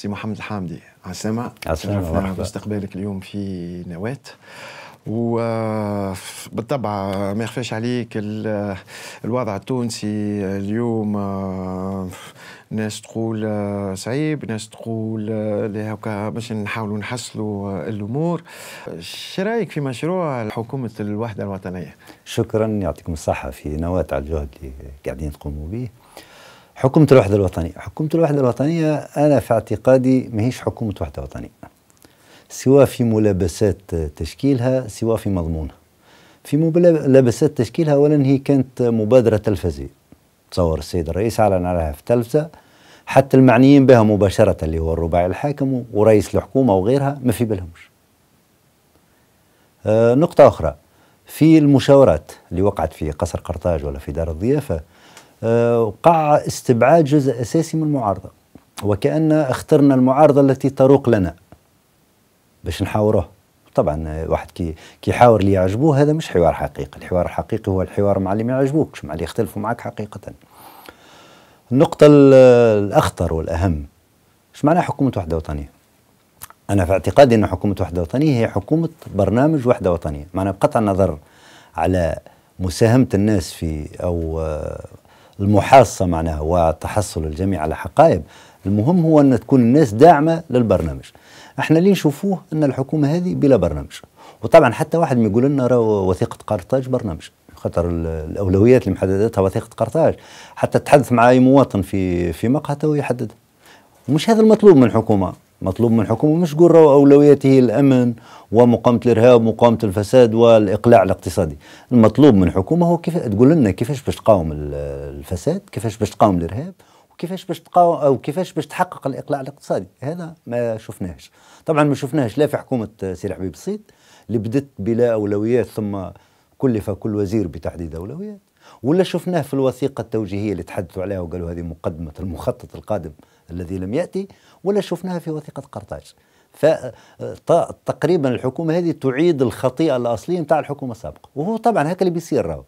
سي محمد الحامدي عسامة عسامة باستقبالك اليوم في نواة وبالطبع ما يخفاش عليك الوضع التونسي اليوم آه، ناس تقول آه، صعيب ناس تقول آه، هكا باش نحاولوا نحصلوا الامور ايش رايك في مشروع حكومه الوحده الوطنيه شكرا يعطيكم الصحه في نواه على الجهد اللي قاعدين تقوموا به حكومة الوحدة الوطنية حكومة الوحدة الوطنية أنا في اعتقادي ماهيش حكومة وحدة وطنية سواء في ملابسات تشكيلها سواء في مضمونها في ملابسات تشكيلها أولا هي كانت مبادرة تلفزية تصور السيد الرئيس أعلن عليها في التلفزة حتى المعنيين بها مباشرة اللي هو الرباعي الحاكم ورئيس الحكومة وغيرها ما في بالهمش آه، نقطة أخرى في المشاورات اللي وقعت في قصر قرطاج ولا في دار الضيافة وقع استبعاد جزء أساسي من المعارضة وكأن اخترنا المعارضة التي تروق لنا باش نحاوروه طبعا واحد كي يحاور اللي يعجبوه هذا مش حوار حقيقي الحوار الحقيقي هو الحوار مع اللي ما يعجبوكش مع اللي يختلفوا معك حقيقة النقطة الأخطر والأهم ايش معنى حكومة وحدة وطنية؟ أنا في اعتقادي أن حكومة وحدة وطنية هي حكومة برنامج وحدة وطنية معناها بقطع النظر على مساهمة الناس في أو المحاصة معناها وتحصل الجميع على حقائب المهم هو أن تكون الناس داعمة للبرنامج احنا اللي نشوفوه أن الحكومة هذه بلا برنامج وطبعا حتى واحد ما يقول لنا وثيقة قرطاج برنامج خاطر الاولويات اللي محددتها وثيقه قرطاج حتى تحدث مع اي مواطن في في مقهى تو يحدد مش هذا المطلوب من الحكومه مطلوب من الحكومة مش قول أولوياته أولويته الأمن ومقامة الإرهاب ومقامة الفساد والإقلاع الاقتصادي المطلوب من الحكومة هو كيف تقول لنا كيفاش باش تقاوم الفساد كيفاش باش تقاوم الإرهاب وكيفاش باش تقاوم أو كيفاش باش تحقق الإقلاع الاقتصادي هذا ما شفناهش طبعا ما شفناهش لا في حكومة سيري حبيب الصيد اللي بدت بلا أولويات ثم كلف كل وزير بتحديد أولويات ولا شفناه في الوثيقة التوجيهية اللي تحدثوا عليها وقالوا هذه مقدمة المخطط القادم الذي لم يأتي ولا شفناها في وثيقة قرطاج فتقريبا الحكومة هذه تعيد الخطيئة الأصلية نتاع الحكومة السابقة وهو طبعا هكا اللي بيصير راهو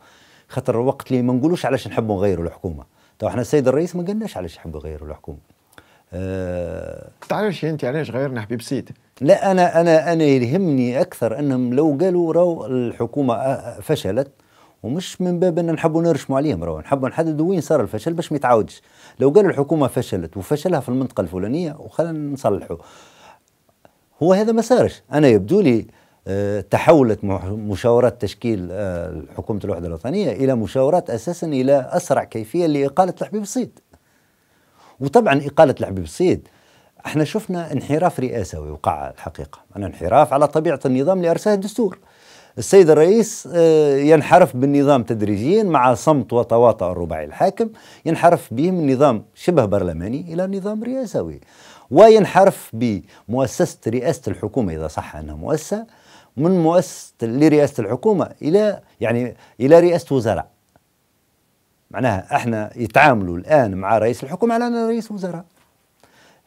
خاطر الوقت اللي ما نقولوش علاش نحبوا نغيروا الحكومة تو احنا السيد الرئيس ما قالناش علاش يحبوا يغيروا الحكومة أه تعرفش انت علاش غيرنا حبيب سيد لا انا انا انا يهمني اكثر انهم لو قالوا راهو الحكومه آه، فشلت ومش من باب ان نحبوا نرشموا عليهم راهو نحبوا نحددوا وين صار الفشل باش ما يتعاودش لو قالوا الحكومه فشلت وفشلها في المنطقه الفلانيه وخلينا نصلحوا هو هذا ما صارش انا يبدو لي آه، تحولت مشاورات تشكيل آه، حكومة الوحدة الوطنية إلى مشاورات أساسا إلى أسرع كيفية لإقالة الحبيب الصيد وطبعا إقالة الحبيب الصيد احنا شفنا انحراف رئاسوي وقع الحقيقة أنا انحراف على طبيعة النظام اللي أرساه الدستور السيد الرئيس آه، ينحرف بالنظام تدريجيا مع صمت وتواطؤ الرباعي الحاكم ينحرف به من نظام شبه برلماني الى نظام رئاسوي وينحرف بمؤسسه رئاسه الحكومه اذا صح انها مؤسسه من مؤسسه لرئاسه الحكومه الى يعني الى رئاسه وزراء معناها احنا يتعاملوا الان مع رئيس الحكومه على انه رئيس وزراء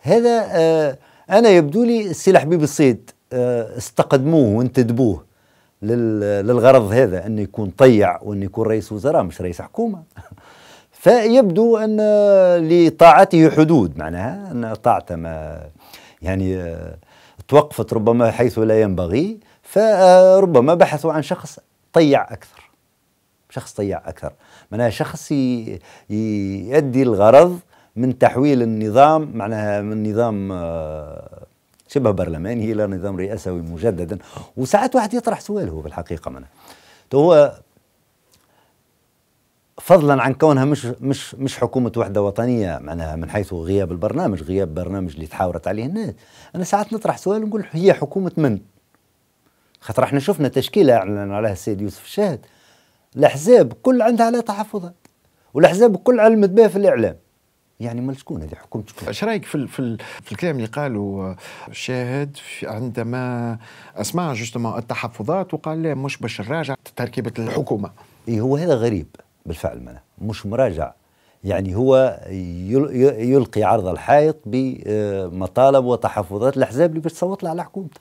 هذا آه انا يبدو لي السي الحبيب الصيد آه استقدموه وانتدبوه للغرض هذا أن يكون طيع وأن يكون رئيس وزراء مش رئيس حكومة فيبدو أن لطاعته حدود معناها أن طاعته ما يعني توقفت ربما حيث لا ينبغي فربما بحثوا عن شخص طيع أكثر شخص طيع أكثر معناها شخص يؤدي الغرض من تحويل النظام معناها من نظام شبه برلماني الى نظام رئاسوي مجددا وساعات واحد يطرح سؤال هو بالحقيقه معناها تو هو فضلا عن كونها مش مش مش حكومه وحده وطنيه معناها من حيث غياب البرنامج غياب برنامج اللي تحاورت عليه الناس انا ساعات نطرح سؤال نقول هي حكومه من خاطر احنا شفنا تشكيله اعلن عليها السيد يوسف الشاهد الاحزاب كل عندها لا تحفظات والاحزاب الكل علمت بها في الاعلام يعني مال شكون هذه حكومه شكون؟ اش رايك في, في, في الكلام اللي قالوا الشاهد عندما اسمع جوستومون التحفظات وقال لا مش باش نراجع تركيبه الحكومه. إيه هو هذا غريب بالفعل معناها مش مراجع يعني هو يلقي عرض الحائط بمطالب وتحفظات الاحزاب اللي باش تصوت لها على حكومته.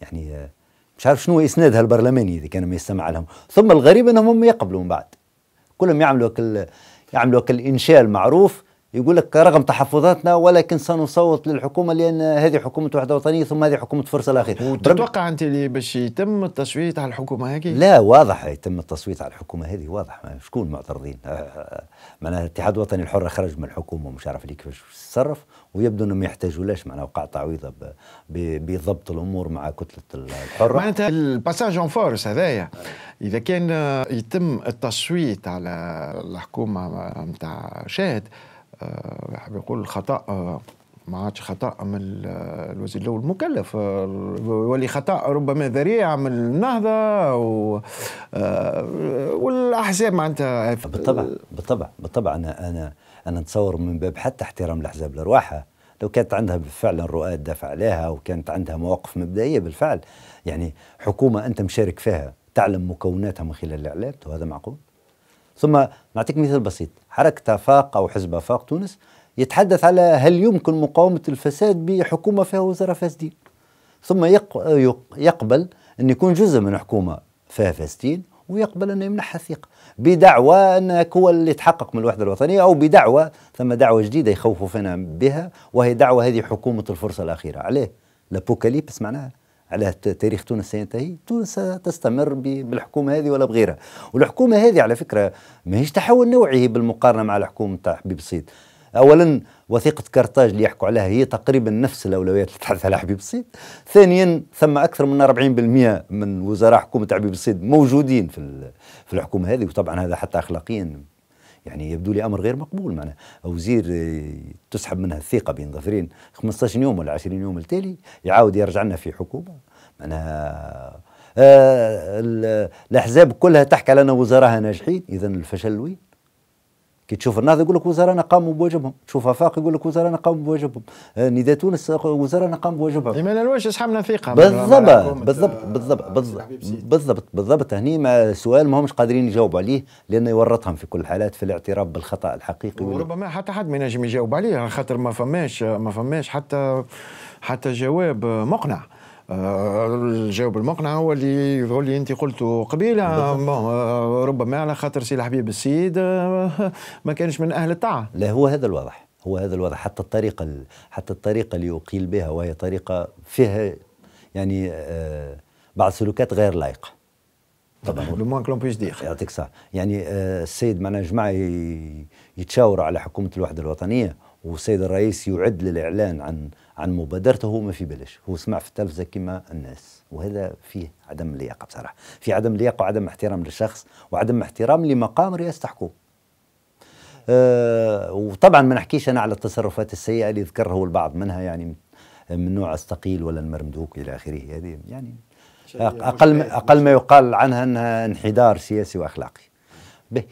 يعني آه، مش عارف شنو اسنادها البرلماني اذا كان ما يستمع لهم، ثم الغريب انهم هم يقبلوا من بعد. كلهم يعملوا يعملوا كالانشاء المعروف يقول لك رغم تحفظاتنا ولكن سنصوت للحكومه لان هذه حكومه وحده وطنيه ثم هذه حكومه فرصه الاخيره وتتوقع انت اللي باش يتم التصويت على الحكومه هذه؟ لا واضح يتم التصويت على الحكومه هذه واضح شكون معترضين آه، آه، معناها الاتحاد الوطني الحر خرج من الحكومه ومش عارف اللي كيفاش يتصرف ويبدو انهم ما ليش معناها وقع تعويضه بضبط الامور مع كتله الحره معناتها الباساج اون فورس هذايا اذا كان يتم التصويت على الحكومه نتاع شاهد آه يقول الخطا آه، ما عادش خطا من آه، الوزير الاول المكلف آه، يولي خطا ربما ذريع من النهضه و والاحزاب معناتها بالطبع بالطبع بالطبع انا انا انا نتصور من باب حتى احترام الاحزاب لارواحها لو كانت عندها فعلا رؤى تدافع عليها وكانت عندها مواقف مبدئيه بالفعل يعني حكومه انت مشارك فيها تعلم مكوناتها من خلال الاعلام وهذا معقول ثم نعطيك مثال بسيط حركة فاق أو حزب فاق تونس يتحدث على هل يمكن مقاومة الفساد بحكومة فيها وزراء فاسدين ثم يقبل أن يكون جزء من حكومة فيها فاسدين ويقبل أن يمنحها ثقة بدعوى أنك هو اللي تحقق من الوحدة الوطنية أو بدعوى ثم دعوة جديدة يخوفوا فينا بها وهي دعوة هذه حكومة الفرصة الأخيرة عليه لابوكاليبس معناها على تاريخ تونس سينتهي تونس تستمر بالحكومه هذه ولا بغيرها والحكومه هذه على فكره ماهيش تحول نوعي بالمقارنه مع الحكومه تاع حبيب الصيد اولا وثيقه كارتاج اللي يحكوا عليها هي تقريبا نفس الاولويات اللي تحدث على حبيب الصيد ثانيا ثم اكثر من 40% من وزراء حكومه حبيب الصيد موجودين في في الحكومه هذه وطبعا هذا حتى اخلاقيا يعني يبدو لي امر غير مقبول معنا وزير آه، تسحب منها الثقه بين ظفرين 15 يوم ولا 20 يوم التالي يعاود يرجع لنا في حكومه معناها آه، الاحزاب كلها تحكي على ان وزراها ناجحين اذا الفشل وين كي تشوف النهضه يقول لك وزراءنا قاموا بواجبهم، تشوف افاق يقول لك وزراءنا قاموا بواجبهم، آه، نداء تونس آه، وزراءنا قاموا بواجبهم. ما نلوش اصحابنا ثقه بالضبط بالضبط آه، بالضبط بالضبط بالضبط هني ما سؤال همش قادرين يجاوبوا عليه لانه يورطهم في كل الحالات في الاعتراف بالخطا الحقيقي وربما حتى حد ما ينجم يجاوب عليه خاطر ما فماش ما فماش حتى حتى جواب مقنع. الجواب آه، المقنع هو اللي هو اللي انت قلته قبيله ربما على خاطر سي الحبيب السيد آه، ما كانش من اهل الطاعه لا هو هذا الواضح هو هذا الواضح حتى الطريقه حتى الطريقه اللي يقيل بها وهي طريقه فيها يعني آه، بعض السلوكات غير لائقه طبعا لو موان كلون بيش دير يعطيك صح يعني السيد معناها جماعه يتشاوروا على حكومه الوحده الوطنيه والسيد الرئيس يعد للاعلان عن عن مبادرته هو ما في بالش هو سمع في التلفزه كما الناس وهذا فيه عدم اللياقه بصراحه في عدم اللياقه وعدم احترام للشخص وعدم احترام لمقام رئاسه الحكومه أه وطبعا ما نحكيش انا على التصرفات السيئه اللي ذكرها البعض منها يعني من نوع الثقيل ولا المرمدوك الى اخره هذه يعني اقل اقل ما يقال عنها انها انحدار سياسي واخلاقي به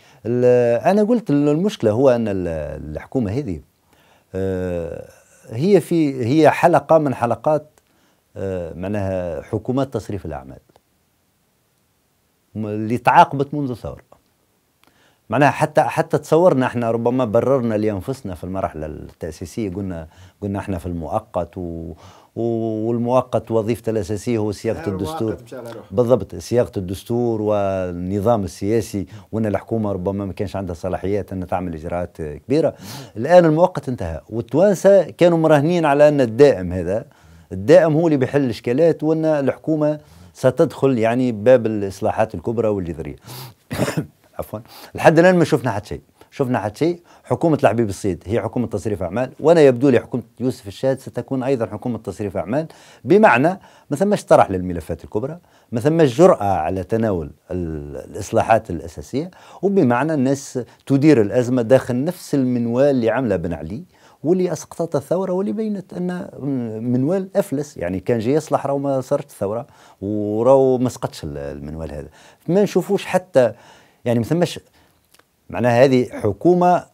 انا قلت المشكله هو ان الحكومه هذه أه هي في هي حلقه من حلقات آه، معناها حكومات تصريف الاعمال اللي تعاقبت منذ الثوره معناها حتى حتى تصورنا احنا ربما بررنا لانفسنا في المرحله التاسيسيه قلنا قلنا احنا في المؤقت و والمؤقت وظيفته الاساسيه هو صياغه الدستور بالضبط صياغه الدستور والنظام السياسي وان الحكومه ربما ما كانش عندها صلاحيات ان تعمل اجراءات كبيره الان المؤقت انتهى والتوانسه كانوا مراهنين على ان الدائم هذا الدائم هو اللي بيحل الاشكالات وان الحكومه ستدخل يعني باب الاصلاحات الكبرى والجذريه عفوا لحد الان ما شفنا حتى شيء شفنا حد شيء حكومة الحبيب الصيد هي حكومة تصريف أعمال وأنا يبدو لي حكومة يوسف الشاهد ستكون أيضا حكومة تصريف أعمال بمعنى ما ثماش طرح للملفات الكبرى ما ثماش جرأة على تناول الإصلاحات الأساسية وبمعنى الناس تدير الأزمة داخل نفس المنوال اللي عملة بن علي واللي اسقطت الثوره واللي بينت ان منوال افلس يعني كان جاي يصلح راهو ما صارت الثوره وراهو ما سقطش المنوال هذا ما نشوفوش حتى يعني ما ثماش معناها هذه حكومة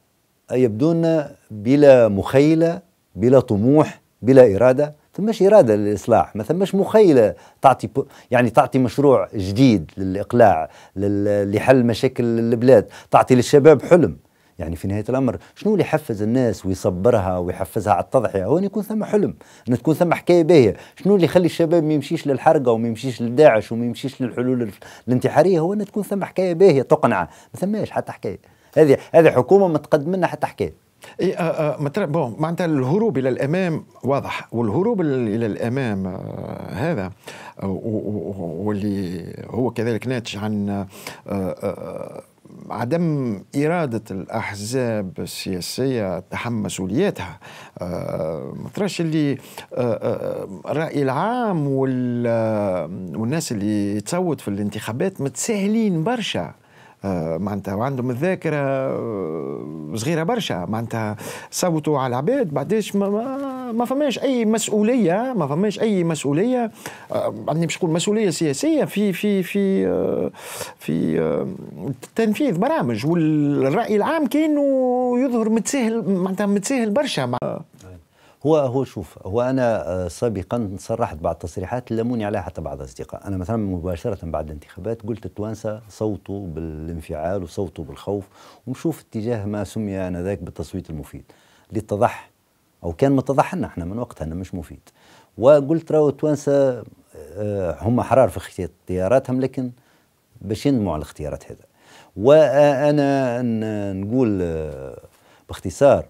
يبدو لنا بلا مخيلة بلا طموح بلا إرادة ثماش إرادة للإصلاح ما ثماش مخيلة تعطي يعني تعطي مشروع جديد للإقلاع لحل مشاكل البلاد تعطي للشباب حلم يعني في نهايه الامر شنو اللي يحفز الناس ويصبرها ويحفزها على التضحيه هو ان يكون ثم حلم ان تكون ثم حكايه باهيه شنو اللي يخلي الشباب ما يمشيش للحرقه وما يمشيش لداعش وما يمشيش للحلول الانتحاريه هو ان تكون ثم حكايه باهيه تقنع ما ثماش حتى حكايه هذه هذه حكومه ما تقدم لنا حتى حكايه اي آه آه بون معناتها الهروب الى الامام واضح والهروب الى الامام آه هذا آه، واللي هو كذلك ناتج عن آه, آه،, آه، عدم إرادة الأحزاب السياسية تحمل مسؤولياتها آه، مطرش اللي الرأي آه، آه، العام والناس اللي تصوت في الانتخابات متساهلين برشا معناتها وعندهم الذاكرة صغيرة برشا معناتها صوتوا على العباد بعديش ما ما فماش اي مسؤوليه ما فماش اي مسؤوليه آه، عندي باش نقول مسؤوليه سياسيه في في في آه، في آه، تنفيذ برامج والراي العام كانه يظهر متساهل معناتها متساهل برشا مع هو هو شوف هو انا سابقا صرحت بعض التصريحات لموني عليها حتى بعض الاصدقاء انا مثلا مباشره بعد الانتخابات قلت التوانسه صوتوا بالانفعال وصوتوا بالخوف ومشوف اتجاه ما سمي انذاك بالتصويت المفيد اللي اتضح او كان متضح لنا احنا من وقتها انه مش مفيد وقلت راهو التوانسه آه، هم حرار في اختياراتهم لكن باش ينموا على الاختيارات هذا وانا نقول آه، باختصار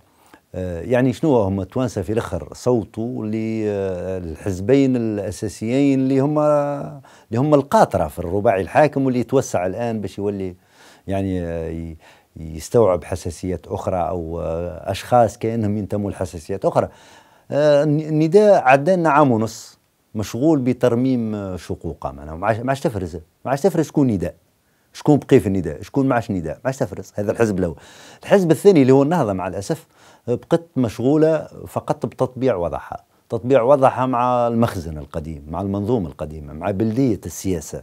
آه، يعني شنو هم التوانسه في الاخر صوتوا للحزبين الاساسيين اللي هما اللي هما القاطره في الرباعي الحاكم واللي يتوسع الان باش يولي يعني يستوعب حساسيات أخرى أو آه، أشخاص كأنهم ينتموا لحساسيات أخرى آه، النداء عدان عام ونص مشغول بترميم آه، شقوقه معناها ما عادش تفرز ما عادش تفرز شكون نداء شكون بقي في النداء شكون ما عادش نداء ما عادش تفرز هذا الحزب الاول الحزب الثاني اللي هو النهضه مع الاسف بقت مشغوله فقط بتطبيع وضعها تطبيع وضعها مع المخزن القديم مع المنظومه القديمه مع بلديه السياسه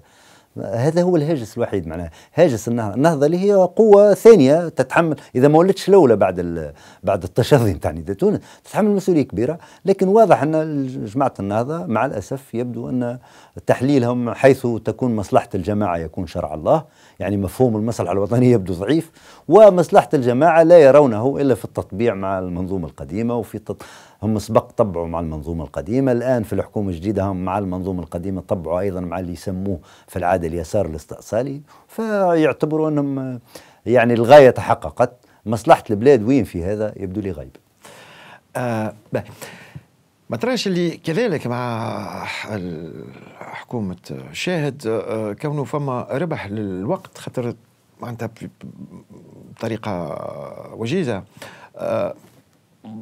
هذا هو الهاجس الوحيد معناه هاجس النهضه النهضه اللي هي قوه ثانيه تتحمل اذا ما ولتش الاولى بعد بعد التشظي نتاع تونس تتحمل مسؤوليه كبيره لكن واضح ان جماعه النهضه مع الاسف يبدو ان تحليلهم حيث تكون مصلحه الجماعه يكون شرع الله يعني مفهوم المصلحة الوطنية يبدو ضعيف ومصلحة الجماعة لا يرونه إلا في التطبيع مع المنظومة القديمة وفي التط... هم سبق طبعوا مع المنظومة القديمة الآن في الحكومة الجديدة هم مع المنظومة القديمة طبعوا أيضا مع اللي يسموه في العادة اليسار الاستئصالي فيعتبروا أنهم يعني الغاية تحققت مصلحة البلاد وين في هذا يبدو لي غايب آه ما تراش اللي كذلك مع حكومة شاهد آه، كونه فما ربح للوقت خاطر معناتها بطريقة وجيزة آه،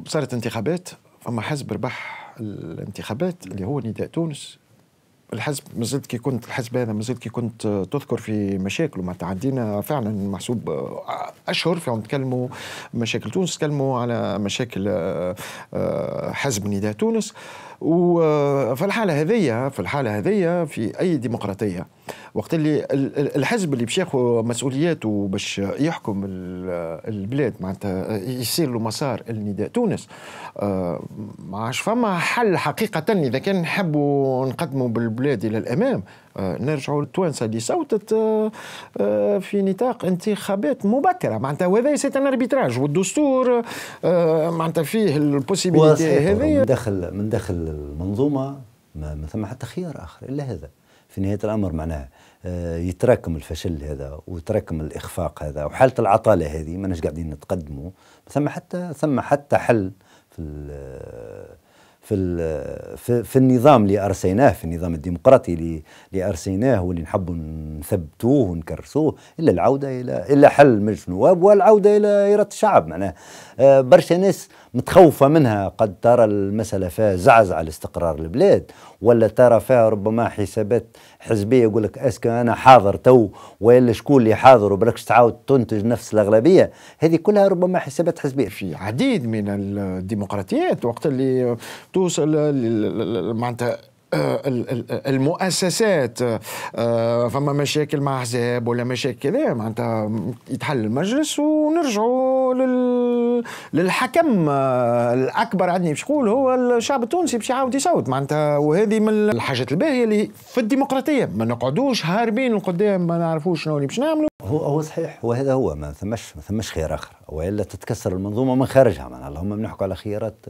صارت انتخابات فما حزب ربح الانتخابات اللي هو نداء تونس الحزب مازلت كي كنت الحزب هذا مازلت كي كنت آه، تذكر في مشاكله ما تعدينا فعلا محسوب آه، اشهر فيهم تكلموا مشاكل تونس تكلموا على مشاكل آه، حزب نداء تونس وفي الحاله هذيا في الحاله هذيا في اي ديمقراطيه وقت اللي الحزب اللي باش ياخذ مسؤولياته وباش يحكم البلاد معناتها يصير له مسار النداء تونس آه، ما عادش فما حل حقيقه اذا كان نحبوا نقدموا بالبلاد الى الامام آه، نرجعوا للتوانسه اللي صوتت آه، في نطاق انتخابات مبكره معناتها وهذا سيت ان اربيتراج والدستور معناتها فيه البوسيبيليتي هذه من داخل من داخل المنظومه ما ثم حتى خيار اخر الا هذا في نهايه الامر معناها يتراكم الفشل هذا ويتراكم الاخفاق هذا وحاله العطاله هذه ماناش قاعدين نتقدموا ثم حتى ثم حتى حل في الـ في الـ في, في النظام اللي ارسيناه في النظام الديمقراطي اللي اللي ارسيناه واللي نحبوا نثبتوه ونكرسوه الا العوده الى الا حل مجلس النواب والعوده الى اراده الشعب معناه آه، برشا ناس متخوفة منها قد ترى المسألة فيها زعزعة لاستقرار البلاد ولا ترى فيها ربما حسابات حزبية يقول لك اسكو أنا حاضر تو وإلا شكون اللي حاضر وبركش تعاود تنتج نفس الأغلبية هذه كلها ربما حسابات حزبية في عديد من الديمقراطيات وقت اللي توصل معناتها آه، المؤسسات آه، فما مشاكل مع احزاب ولا مشاكل كذا إيه، معناتها يتحل المجلس ونرجعوا لل... للحكم آه، الاكبر عندي باش نقول هو الشعب التونسي باش يعاود يصوت معناتها وهذه من الحاجات الباهيه اللي في الديمقراطيه ما نقعدوش هاربين لقدام ما نعرفوش شنو اللي باش نعملوا هو هو صحيح وهذا هو ما ثمش ما ثمش خيار اخر والا تتكسر المنظومه من خارجها معناها اللهم بنحكوا على خيارات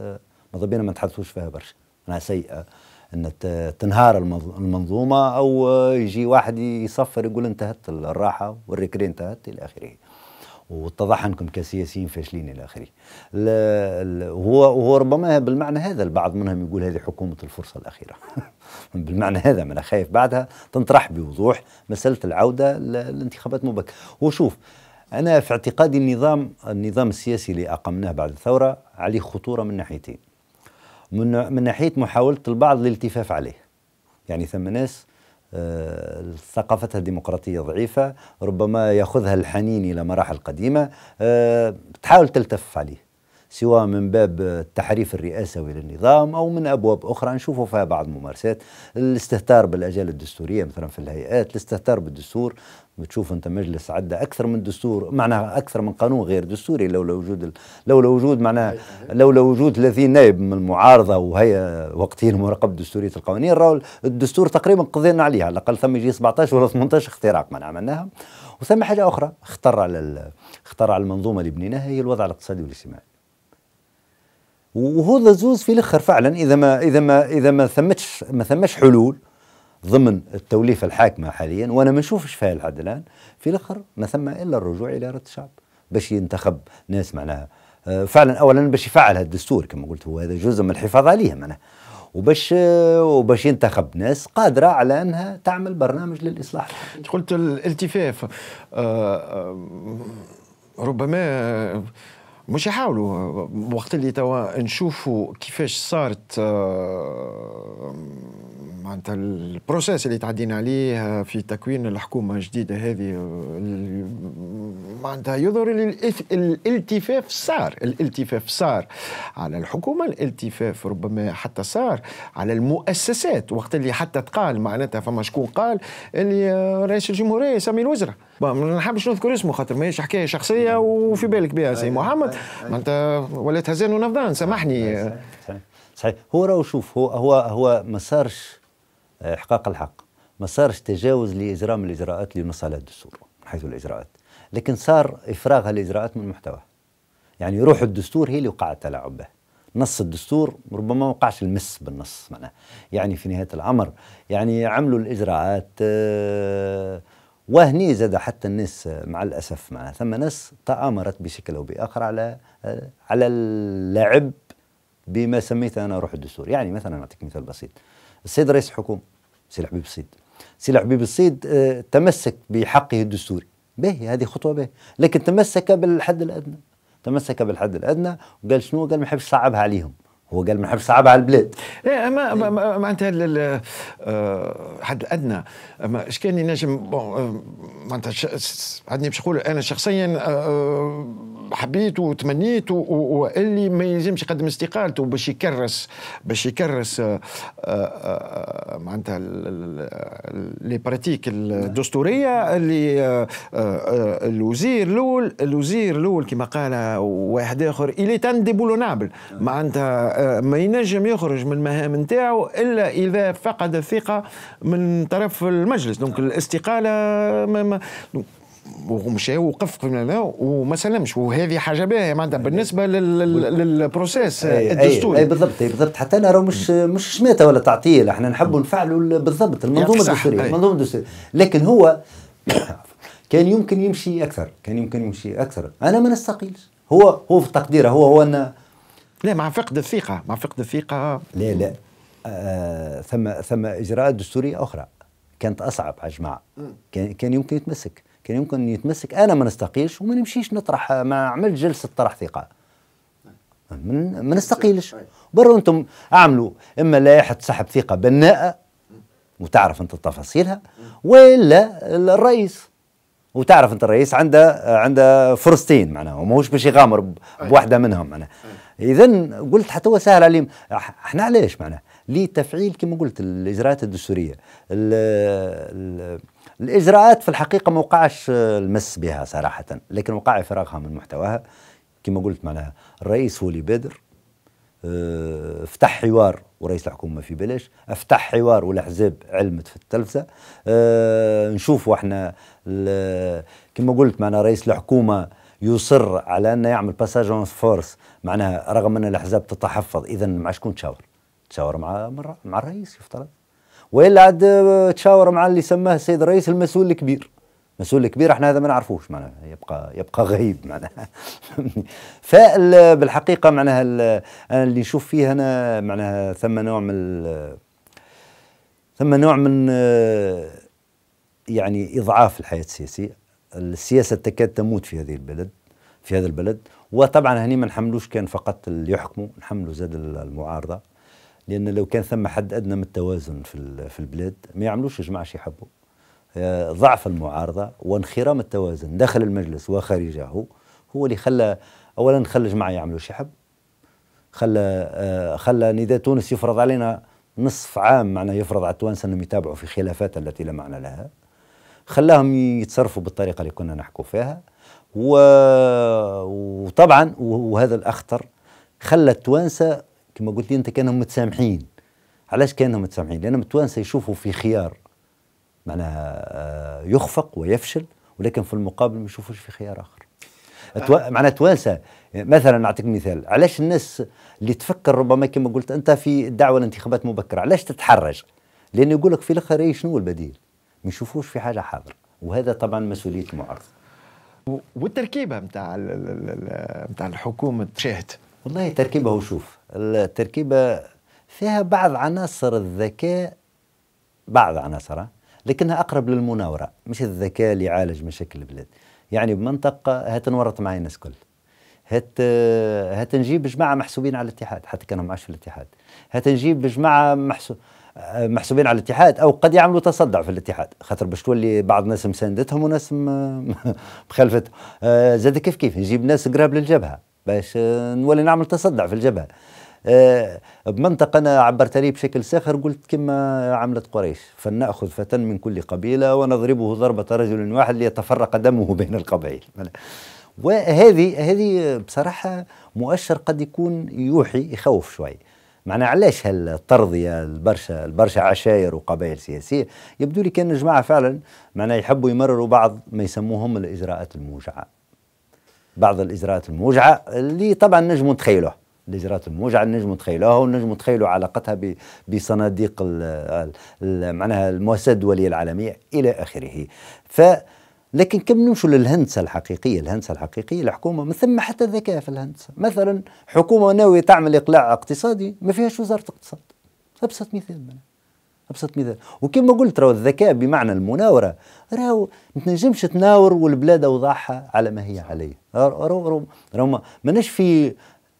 ماذا بينا ما نتحدثوش فيها برشا معناها سيئه ان تنهار المنظومه او يجي واحد يصفر يقول انتهت الراحه والركري انتهت الى اخره واتضح انكم كسياسيين فاشلين الى اخره هو هو ربما بالمعنى هذا البعض منهم يقول هذه حكومه الفرصه الاخيره بالمعنى هذا من انا خايف بعدها تنطرح بوضوح مساله العوده للانتخابات مبكره وشوف انا في اعتقادي النظام النظام السياسي اللي اقمناه بعد الثوره عليه خطوره من ناحيتين من, من ناحية محاولة البعض للالتفاف عليه يعني ثم ناس آه، ثقافتها الديمقراطية ضعيفة ربما يأخذها الحنين إلى مراحل قديمة آه، تحاول تلتف عليه سواء من باب التحريف الرئاسوي للنظام أو من أبواب أخرى نشوفوا فيها بعض الممارسات الاستهتار بالأجال الدستورية مثلا في الهيئات الاستهتار بالدستور بتشوف انت مجلس عدى اكثر من دستور معناها اكثر من قانون غير دستوري لولا وجود لولا وجود معناها أيوة، أيوة. لولا وجود 30 نائب من المعارضه وهي وقتين مراقبه دستوريه القوانين راهو الدستور تقريبا قضينا عليها على الاقل ثم يجي 17 ولا 18 اختراق معناها عملناها وثم حاجه اخرى اختر على اختر على المنظومه اللي بنيناها هي الوضع الاقتصادي والاجتماعي وهذا زوز في الاخر فعلا اذا ما اذا ما اذا ما ثمتش ما ثمش حلول ضمن التوليفة الحاكمة حاليا وأنا ما نشوفش فيها العدلان في الآخر ما ثم إلا الرجوع إلى إرادة الشعب باش ينتخب ناس معناها آه، فعلا أولا باش يفعل هذا الدستور كما قلت هو هذا جزء من الحفاظ عليه معناها وباش آه، وباش ينتخب ناس قادره على انها تعمل برنامج للاصلاح قلت الالتفاف آه، ربما مش يحاولوا وقت اللي توا نشوفوا كيفاش صارت آه، معناتها البروسيس اللي تعدينا عليه في تكوين الحكومه الجديده هذه آه، معناتها يظهر الالتفاف صار الالتفاف صار على الحكومه الالتفاف ربما حتى صار على المؤسسات وقت اللي حتى تقال معناتها فما شكون قال اللي آه، رئيس الجمهوريه يسمي الوزراء ما نحبش نذكر اسمه خاطر ماهيش حكايه شخصيه وفي بالك بها سي أيوة، محمد أيوة، أيوة. معناتها ولات هزان ونفضان سامحني صحيح. صحيح هو راهو شوف هو هو هو ما صارش احقاق آه، الحق ما صارش تجاوز لاجرام الاجراءات اللي لمصالح الدستور من حيث الاجراءات لكن صار افراغ هالاجراءات من محتواها يعني روح الدستور هي اللي وقع التلاعب به نص الدستور ربما ما وقعش المس بالنص معناه يعني في نهايه الامر يعني عملوا الاجراءات آه وهني زاد حتى الناس مع الاسف مع ثم ناس تآمرت بشكل او باخر على على اللعب بما سميته انا روح الدستور يعني مثلا نعطيك مثال بسيط السيد رئيس الحكومه سي الحبيب السيد سي الحبيب السيد آه، تمسك بحقه الدستوري باهي هذه خطوه باهي لكن تمسك بالحد الادنى تمسك بالحد الادنى وقال شنو قال ما يحبش يصعبها عليهم هو قال من حرب صعب على البلاد لا ما ما معناتها الحد آه، الادنى ما اش كان ينجم بون آه، معناتها عندي باش نقول انا شخصيا آه، حبيت وتمنيت واللي ما يلزمش يقدم استقالته باش يكرس باش يكرس معناتها لي براتيك الدستوريه اللي الوزير الاول الوزير الاول كما قال واحد اخر الي ديبولونابل معناتها ما ينجم يخرج من المهام نتاعو الا اذا فقد الثقه من طرف المجلس دونك الاستقاله ما ما ومشى وقف وما سلمش وهذه حاجه باهيه معناتها بالنسبه للبروسيس الدستوري اي بالضبط اي بالضبط حتى انا راه مش مش شماته ولا تعطيل احنا نحبوا نفعلوا بالضبط المنظومه الدستوريه المنظومه الدستوريه لكن هو كان يمكن يمشي اكثر كان يمكن يمشي اكثر انا ما نستقيلش هو هو في تقديره هو هو ان لا مع فقد الثقه مع فقد الثقه لا لا آه ثم ثم اجراءات دستوريه اخرى كانت اصعب على الجماعه كان كان يمكن يتمسك كان يمكن يتمسك انا ما نستقيلش وما نمشيش نطرح ما عمل جلسه طرح ثقه من ما نستقيلش برا انتم اعملوا اما لائحه سحب ثقه بناءه وتعرف انت تفاصيلها ولا الرئيس وتعرف انت الرئيس عنده عنده فرصتين معناها وماهوش باش يغامر بواحده منهم معناها اذا قلت حتى هو سهل عليهم احنا علاش معناها لتفعيل كما قلت الاجراءات الدستوريه الـ الـ الاجراءات في الحقيقه ما وقعش آه، المس بها صراحه لكن وقع فراغها من محتواها كما قلت معناها الرئيس هو اللي بادر آه، افتح حوار ورئيس الحكومه في بلاش افتح حوار والاحزاب علمت في التلفزه اه نشوفوا احنا كما قلت معنا رئيس الحكومه يصر على انه يعمل باساج اون فورس معناها رغم ان الاحزاب تتحفظ اذا مع شكون تشاور؟ تشاور مع مع الرئيس يفترض والا عاد تشاور مع اللي سماه السيد الرئيس المسؤول الكبير المسؤول الكبير احنا هذا ما نعرفوش معناها يبقى يبقى غريب معناها فبالحقيقه معناها انا اللي نشوف فيه انا معناها ثم نوع من ثم نوع من يعني اضعاف الحياه السياسيه السياسه تكاد تموت في هذه البلد في هذا البلد وطبعا هني ما نحملوش كان فقط اللي يحكموا نحملوا زاد المعارضه لان لو كان ثم حد ادنى من التوازن في في البلاد ما يعملوش يا جماعه شي يحبوا ضعف المعارضه وانخرام التوازن داخل المجلس وخارجه هو اللي خلى اولا خلى الجماعه يعملوا شحب خلى آه، خلى نداء تونس يفرض علينا نصف عام معنا يفرض على التوانسه انهم يتابعوا في خلافات التي لا معنى لها خلاهم يتصرفوا بالطريقه اللي كنا نحكوا فيها و... وطبعا وهذا الاخطر خلى التوانسه كما قلت لي انت كانهم متسامحين علاش كانهم متسامحين لانهم التوانسه يشوفوا في خيار معناها آه، يخفق ويفشل ولكن في المقابل ما يشوفوش في خيار اخر أتو... آه. معناها توانسه مثلا نعطيك مثال علاش الناس اللي تفكر ربما كما قلت انت في الدعوه لانتخابات مبكره علاش تتحرج لانه يقول لك في الاخر إيه، شنو البديل ما يشوفوش في حاجه حاضر وهذا طبعا مسؤوليه المعارض والتركيبه نتاع نتاع الحكومه تشاهد والله تركيبه وشوف التركيبه فيها بعض عناصر الذكاء بعض عناصرها لكنها أقرب للمناورة مش الذكاء اللي يعالج مشاكل البلاد يعني بمنطق هات نورط معي الناس كل هات هات نجيب جماعة محسوبين على الاتحاد حتى كانوا معاش في الاتحاد هات نجيب جماعة محسو محسوبين على الاتحاد او قد يعملوا تصدع في الاتحاد خاطر باش تولي بعض الناس مساندتهم وناس مخالفتهم آه، زاد كيف كيف نجيب ناس قراب للجبهه باش آه، نولي نعمل تصدع في الجبهه آه، بمنطقة أنا عبرت عليه بشكل ساخر قلت كما عملت قريش فلنأخذ فتى من كل قبيلة ونضربه ضربة رجل واحد ليتفرق دمه بين القبائل وهذه هذه بصراحة مؤشر قد يكون يوحي يخوف شوي معنى علاش هالترضية البرشة البرشة عشائر وقبائل سياسية يبدو لي كان الجماعة فعلا معنى يحبوا يمرروا بعض ما يسموهم الإجراءات الموجعة بعض الإجراءات الموجعة اللي طبعا نجموا نتخيلوها الاجراءات الموجعه النجم تخيلوها والنجم تخيلوا علاقتها بصناديق معناها المؤسسات الدوليه العالميه الى اخره ف لكن كم نمشوا للهندسه الحقيقيه، الهندسه الحقيقيه الحكومه ما ثم حتى ذكاء في الهندسه، مثلا حكومه ناويه تعمل اقلاع اقتصادي ما فيهاش وزاره اقتصاد. ابسط مثال منها. ابسط مثال، وكما قلت راهو الذكاء بمعنى المناوره راهو ما تنجمش تناور والبلاد اوضاعها على ما هي عليه، راهو راهو ماناش في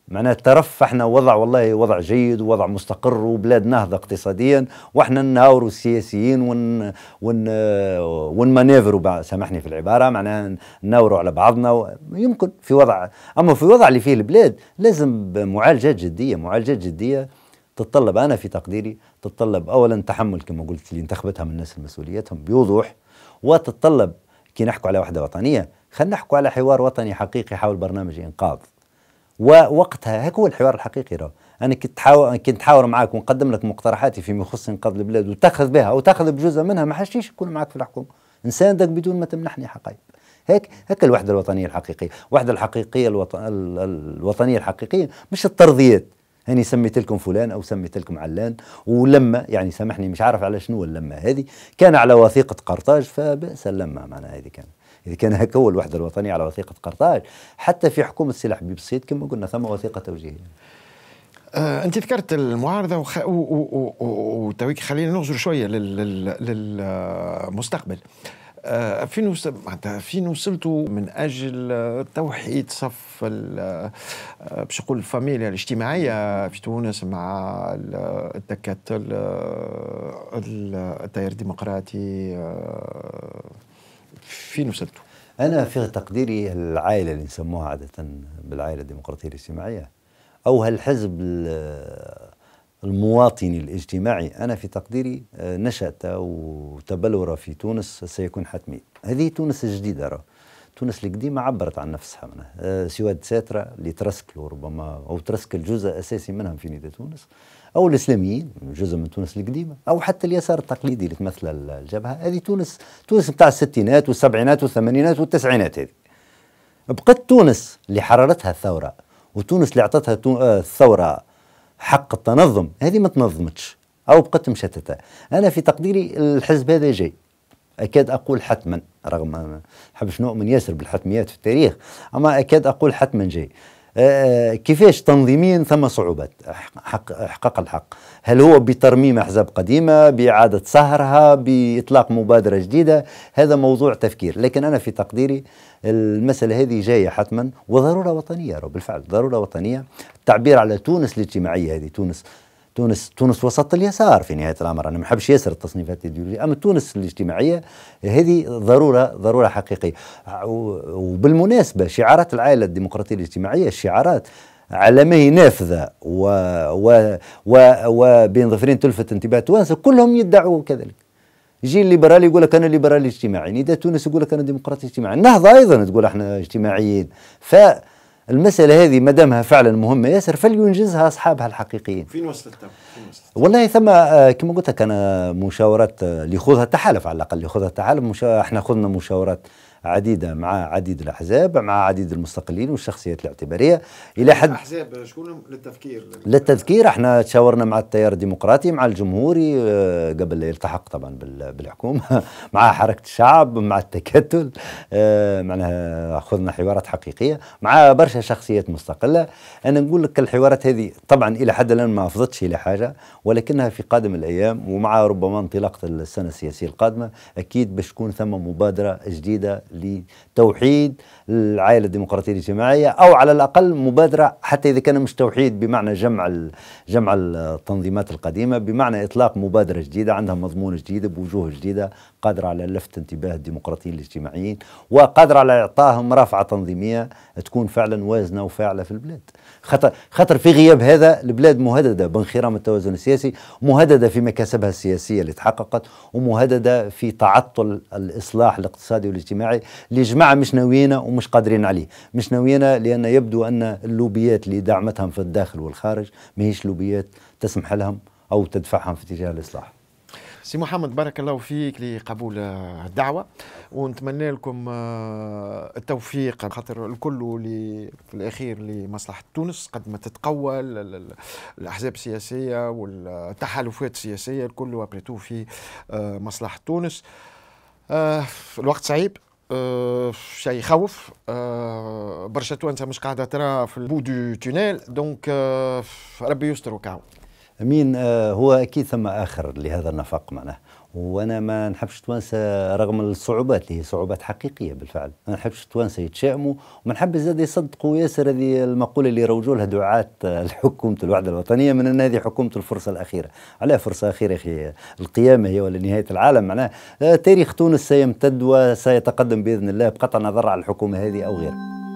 معناها الترف احنا وضع والله وضع جيد ووضع مستقر وبلاد نهضة اقتصاديا واحنا نهاوروا السياسيين ون ون ونمانيفروا سامحني في العبارة معناها نناوروا على بعضنا يمكن في وضع اما في وضع اللي فيه البلاد لازم معالجات جدية معالجات جدية تتطلب انا في تقديري تتطلب اولا تحمل كما قلت اللي انتخبتها من الناس مسؤوليتهم بوضوح وتتطلب كي نحكوا على وحدة وطنية خلينا نحكوا على حوار وطني حقيقي حول برنامج انقاذ ووقتها هك هو الحوار الحقيقي راه انا كنت حاور كنت حاور معاك ونقدم لك مقترحاتي فيما يخص انقاذ البلاد وتاخذ بها او تاخذ بجزء منها ما حشيش نكون معاك في الحكومه نساندك بدون ما تمنحني حقائب هيك هيك الوحده الوطنيه الحقيقيه الوحده الحقيقيه الوط... الوطنيه الحقيقيه مش الترضيات هاني سميت لكم فلان او سميت لكم علان ولما يعني سامحني مش عارف على شنو اللمه هذه كان على وثيقه قرطاج فبئس اللمه معناها هذه كانت إذا كان هكا هو الوحدة الوطنية على وثيقة قرطاج حتى في حكومة سلاح الحبيب كما قلنا ثم وثيقة توجيهية آه، انت ذكرت المعارضه وخ... و... و... و... وتويك خلينا نغزر شويه لل... لل... للمستقبل آه، فين فين وصلتوا من اجل توحيد صف ال... آه، باش نقول الفاميليا الاجتماعيه في تونس مع التكات التيار الديمقراطي آه، في وصلتوا؟ أنا في تقديري العائلة اللي نسموها عادة بالعائلة الديمقراطية الاجتماعية أو هالحزب المواطني الاجتماعي أنا في تقديري آه، نشأت وتبلور في تونس سيكون حتمي هذه تونس الجديدة رأى. تونس القديمة عبرت عن نفسها منها آه، سواد ساترة اللي ترسكلوا ربما أو ترسكل جزء أساسي منهم في نيدا تونس او الاسلاميين جزء من تونس القديمه او حتى اليسار التقليدي اللي تمثل الجبهه هذه تونس تونس بتاع الستينات والسبعينات والثمانينات والتسعينات هذه بقت تونس اللي حررتها الثوره وتونس اللي اعطتها آه، الثوره حق التنظم هذه ما تنظمتش او بقت مشتته انا في تقديري الحزب هذا جاي اكاد اقول حتما رغم ما حبش نؤمن ياسر بالحتميات في التاريخ اما اكاد اقول حتما جاي آه، كيفاش تنظيميا ثم صعوبات حق احقاق الحق هل هو بترميم احزاب قديمه باعاده سهرها باطلاق مبادره جديده هذا موضوع تفكير لكن انا في تقديري المساله هذه جايه حتما وضروره وطنيه بالفعل ضروره وطنيه التعبير على تونس الاجتماعيه هذه تونس تونس تونس وسط اليسار في نهايه الامر انا ما نحبش ياسر التصنيفات الايديولوجيه اما تونس الاجتماعيه هذه ضروره ضروره حقيقيه وبالمناسبه شعارات العائله الديمقراطيه الاجتماعيه الشعارات على ما هي نافذه و و و وبين ظفرين تلفت انتباه التوانسه كلهم يدعوا كذلك يجي الليبرالي يقول لك انا ليبرالي اجتماعي نداء تونس يقول لك انا ديمقراطي اجتماعي النهضه ايضا تقول احنا اجتماعيين ف المسألة هذه ما دامها فعلا مهمة ياسر فلينجزها أصحابها الحقيقيين. فين وصلت والله ثم آه، كما قلت لك أنا مشاورات اللي آه، خذها التحالف على الأقل خذها التحالف مشا... احنا خذنا مشاورات عديده مع عديد الاحزاب مع عديد المستقلين والشخصيات الاعتباريه الى حد احزاب شكون للتذكير للتذكير احنا تشاورنا مع التيار الديمقراطي مع الجمهوري آه، قبل يلتحق طبعا بالحكومه مع حركه الشعب مع التكتل آه، معناها خذنا حوارات حقيقيه مع برشا شخصيات مستقله انا نقول لك الحوارات هذه طبعا الى حد الان ما افضتش الى حاجه ولكنها في قادم الايام ومع ربما انطلاقه السنه السياسيه القادمه اكيد باش تكون ثم مبادره جديده لتوحيد العائلة الديمقراطية الاجتماعية أو على الأقل مبادرة حتى إذا كان مش توحيد بمعنى جمع جمع التنظيمات القديمة بمعنى إطلاق مبادرة جديدة عندها مضمون جديد بوجوه جديدة قادرة على لفت انتباه الديمقراطيين الاجتماعيين وقادرة على إعطائهم رافعة تنظيمية تكون فعلا وازنة وفاعلة في البلاد خطر خطر في غياب هذا البلاد مهدده بانخرام التوازن السياسي مهدده في مكاسبها السياسيه اللي تحققت ومهدده في تعطل الاصلاح الاقتصادي والاجتماعي اللي جماعه مش ناويين ومش قادرين عليه مش ناويين لان يبدو ان اللوبيات اللي دعمتهم في الداخل والخارج ماهيش لوبيات تسمح لهم او تدفعهم في اتجاه الاصلاح سي محمد بارك الله فيك لقبول آه، الدعوه ونتمنى لكم آه، التوفيق خاطر الكل اللي في الاخير لمصلحه تونس قد ما تتقوى الاحزاب السياسيه والتحالفات السياسيه الكل وابريتو في آه، مصلحه تونس الوقت صعيب أه شيء يخوف أه برشا توانسه مش قاعده ترى في البو دو تونيل دونك أه ربي يستر وكاو امين آه، هو اكيد ثم اخر لهذا النفق معناه وانا ما نحبش توانسه رغم الصعوبات اللي هي صعوبات حقيقيه بالفعل ما نحبش توانسه يتشائموا وما نحبش زاد يصدقوا ياسر هذه المقوله اللي يروجوا لها دعاه آه، الحكومه الوحده الوطنيه من ان هذه حكومه الفرصه الاخيره على فرصه اخيره اخي القيامه هي ولا نهايه العالم معناها آه، تاريخ تونس سيمتد وسيتقدم باذن الله بقطع نظر على الحكومه هذه او غيرها